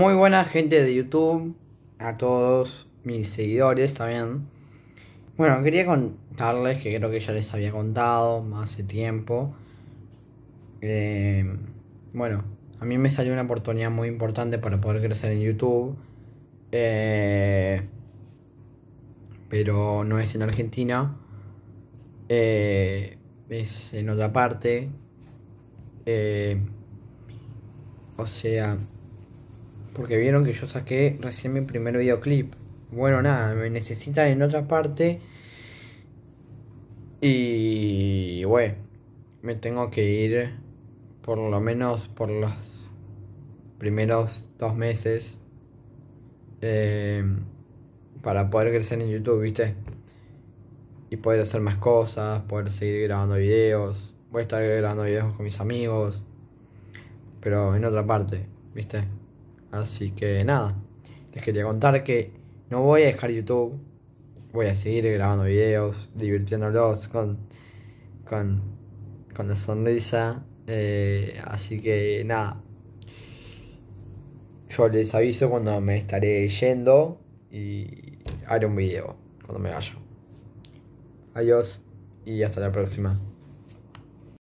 Muy buena gente de YouTube, a todos mis seguidores también. Bueno, quería contarles que creo que ya les había contado hace tiempo. Eh, bueno, a mí me salió una oportunidad muy importante para poder crecer en YouTube. Eh, pero no es en Argentina. Eh, es en otra parte. o sea, porque vieron que yo saqué recién mi primer videoclip. Bueno, nada, me necesitan en otra parte. Y bueno, me tengo que ir por lo menos por los primeros dos meses eh, para poder crecer en YouTube, ¿viste? Y poder hacer más cosas, poder seguir grabando videos. Voy a estar grabando videos con mis amigos, pero en otra parte, ¿viste? Así que nada, les quería contar que no voy a dejar YouTube, voy a seguir grabando videos, divirtiéndolos con, con, la sonrisa. Eh, así que nada, yo les aviso cuando me estaré yendo y haré un video cuando me vaya. Adiós y hasta la próxima.